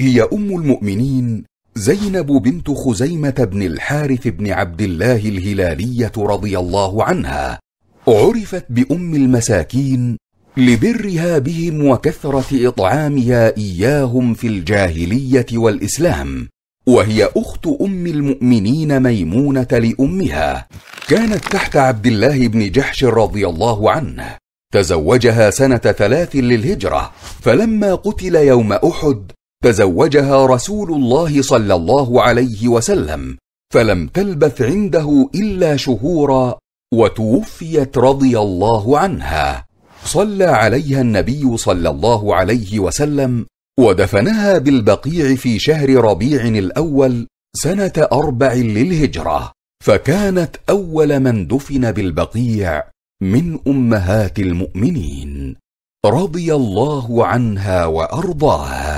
هي أم المؤمنين زينب بنت خزيمة بن الحارث بن عبد الله الهلالية رضي الله عنها عرفت بأم المساكين لبرها بهم وكثرة إطعامها إياهم في الجاهلية والإسلام وهي أخت أم المؤمنين ميمونة لأمها كانت تحت عبد الله بن جحش رضي الله عنه تزوجها سنة ثلاث للهجرة فلما قتل يوم أحد تزوجها رسول الله صلى الله عليه وسلم فلم تلبث عنده الا شهورا وتوفيت رضي الله عنها صلى عليها النبي صلى الله عليه وسلم ودفنها بالبقيع في شهر ربيع الاول سنه اربع للهجره فكانت اول من دفن بالبقيع من امهات المؤمنين رضي الله عنها وارضاها